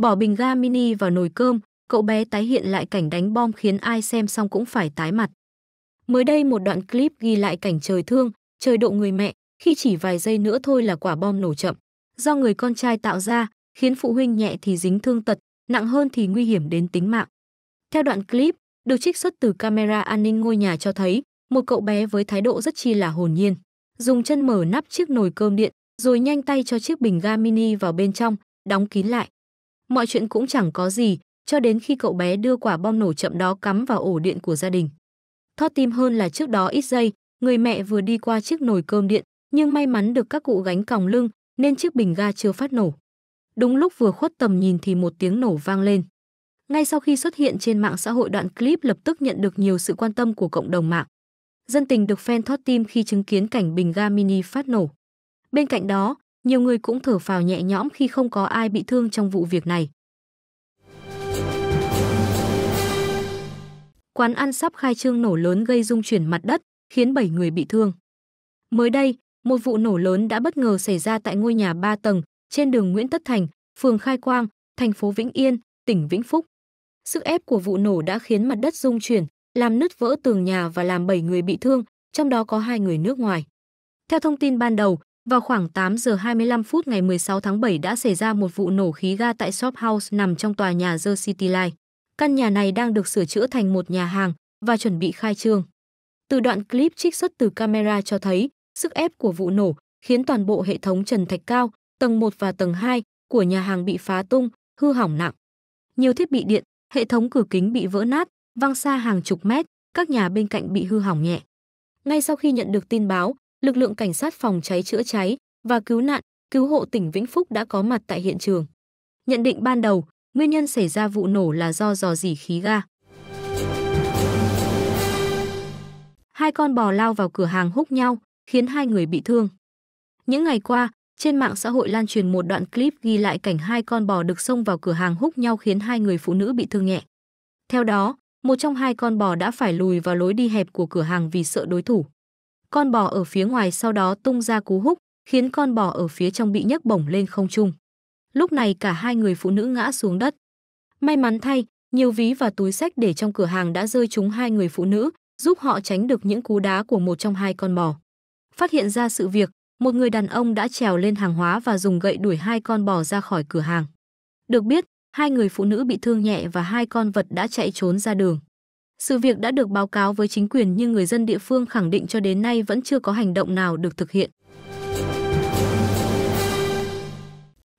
Bỏ bình ga mini vào nồi cơm, cậu bé tái hiện lại cảnh đánh bom khiến ai xem xong cũng phải tái mặt. Mới đây một đoạn clip ghi lại cảnh trời thương, trời độ người mẹ, khi chỉ vài giây nữa thôi là quả bom nổ chậm. Do người con trai tạo ra, khiến phụ huynh nhẹ thì dính thương tật, nặng hơn thì nguy hiểm đến tính mạng. Theo đoạn clip, được trích xuất từ camera an ninh ngôi nhà cho thấy, một cậu bé với thái độ rất chi là hồn nhiên, dùng chân mở nắp chiếc nồi cơm điện, rồi nhanh tay cho chiếc bình ga mini vào bên trong, đóng kín lại. Mọi chuyện cũng chẳng có gì, cho đến khi cậu bé đưa quả bom nổ chậm đó cắm vào ổ điện của gia đình. Thoát tim hơn là trước đó ít giây, người mẹ vừa đi qua chiếc nồi cơm điện, nhưng may mắn được các cụ gánh còng lưng nên chiếc bình ga chưa phát nổ. Đúng lúc vừa khuất tầm nhìn thì một tiếng nổ vang lên. Ngay sau khi xuất hiện trên mạng xã hội đoạn clip lập tức nhận được nhiều sự quan tâm của cộng đồng mạng. Dân tình được fan thoát tim khi chứng kiến cảnh bình ga mini phát nổ. Bên cạnh đó, nhiều người cũng thở phào nhẹ nhõm khi không có ai bị thương trong vụ việc này. Quán ăn sắp khai trương nổ lớn gây rung chuyển mặt đất, khiến 7 người bị thương. Mới đây, một vụ nổ lớn đã bất ngờ xảy ra tại ngôi nhà 3 tầng trên đường Nguyễn Tất Thành, phường Khai Quang, thành phố Vĩnh Yên, tỉnh Vĩnh Phúc. Sức ép của vụ nổ đã khiến mặt đất rung chuyển, làm nứt vỡ tường nhà và làm 7 người bị thương, trong đó có hai người nước ngoài. Theo thông tin ban đầu, vào khoảng 8 giờ 25 phút ngày 16 tháng 7 đã xảy ra một vụ nổ khí ga tại shop house nằm trong tòa nhà The City Line. Căn nhà này đang được sửa chữa thành một nhà hàng và chuẩn bị khai trương. Từ đoạn clip trích xuất từ camera cho thấy, sức ép của vụ nổ khiến toàn bộ hệ thống trần thạch cao, tầng 1 và tầng 2 của nhà hàng bị phá tung, hư hỏng nặng. Nhiều thiết bị điện, hệ thống cửa kính bị vỡ nát, văng xa hàng chục mét, các nhà bên cạnh bị hư hỏng nhẹ. Ngay sau khi nhận được tin báo, lực lượng cảnh sát phòng cháy chữa cháy và cứu nạn, cứu hộ tỉnh Vĩnh Phúc đã có mặt tại hiện trường. Nhận định ban đầu, nguyên nhân xảy ra vụ nổ là do dò dỉ khí ga. Hai con bò lao vào cửa hàng húc nhau, khiến hai người bị thương. Những ngày qua, trên mạng xã hội lan truyền một đoạn clip ghi lại cảnh hai con bò được xông vào cửa hàng húc nhau khiến hai người phụ nữ bị thương nhẹ. Theo đó, một trong hai con bò đã phải lùi vào lối đi hẹp của cửa hàng vì sợ đối thủ con bò ở phía ngoài sau đó tung ra cú húc, khiến con bò ở phía trong bị nhấc bổng lên không trung. Lúc này cả hai người phụ nữ ngã xuống đất. May mắn thay, nhiều ví và túi sách để trong cửa hàng đã rơi trúng hai người phụ nữ, giúp họ tránh được những cú đá của một trong hai con bò. Phát hiện ra sự việc, một người đàn ông đã trèo lên hàng hóa và dùng gậy đuổi hai con bò ra khỏi cửa hàng. Được biết, hai người phụ nữ bị thương nhẹ và hai con vật đã chạy trốn ra đường. Sự việc đã được báo cáo với chính quyền nhưng người dân địa phương khẳng định cho đến nay vẫn chưa có hành động nào được thực hiện.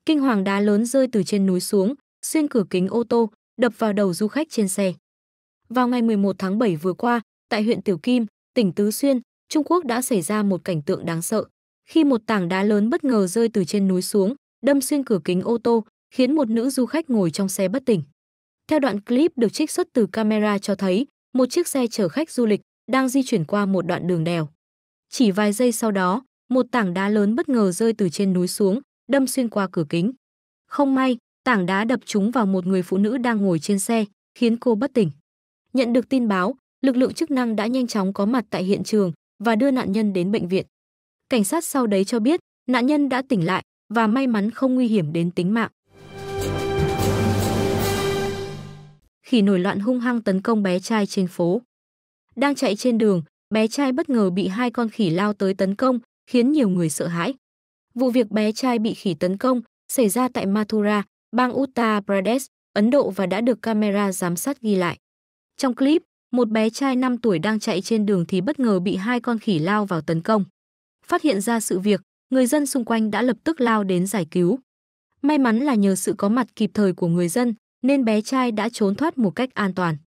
Kinh hoàng đá lớn rơi từ trên núi xuống, xuyên cửa kính ô tô, đập vào đầu du khách trên xe. Vào ngày 11 tháng 7 vừa qua, tại huyện Tiểu Kim, tỉnh Tứ Xuyên, Trung Quốc đã xảy ra một cảnh tượng đáng sợ. Khi một tảng đá lớn bất ngờ rơi từ trên núi xuống, đâm xuyên cửa kính ô tô, khiến một nữ du khách ngồi trong xe bất tỉnh. Theo đoạn clip được trích xuất từ camera cho thấy, một chiếc xe chở khách du lịch đang di chuyển qua một đoạn đường đèo. Chỉ vài giây sau đó, một tảng đá lớn bất ngờ rơi từ trên núi xuống, đâm xuyên qua cửa kính. Không may, tảng đá đập trúng vào một người phụ nữ đang ngồi trên xe, khiến cô bất tỉnh. Nhận được tin báo, lực lượng chức năng đã nhanh chóng có mặt tại hiện trường và đưa nạn nhân đến bệnh viện. Cảnh sát sau đấy cho biết, nạn nhân đã tỉnh lại và may mắn không nguy hiểm đến tính mạng. khỉ nổi loạn hung hăng tấn công bé trai trên phố. Đang chạy trên đường, bé trai bất ngờ bị hai con khỉ lao tới tấn công, khiến nhiều người sợ hãi. Vụ việc bé trai bị khỉ tấn công xảy ra tại Mathura, bang Uttar Pradesh, Ấn Độ và đã được camera giám sát ghi lại. Trong clip, một bé trai 5 tuổi đang chạy trên đường thì bất ngờ bị hai con khỉ lao vào tấn công. Phát hiện ra sự việc, người dân xung quanh đã lập tức lao đến giải cứu. May mắn là nhờ sự có mặt kịp thời của người dân, nên bé trai đã trốn thoát một cách an toàn.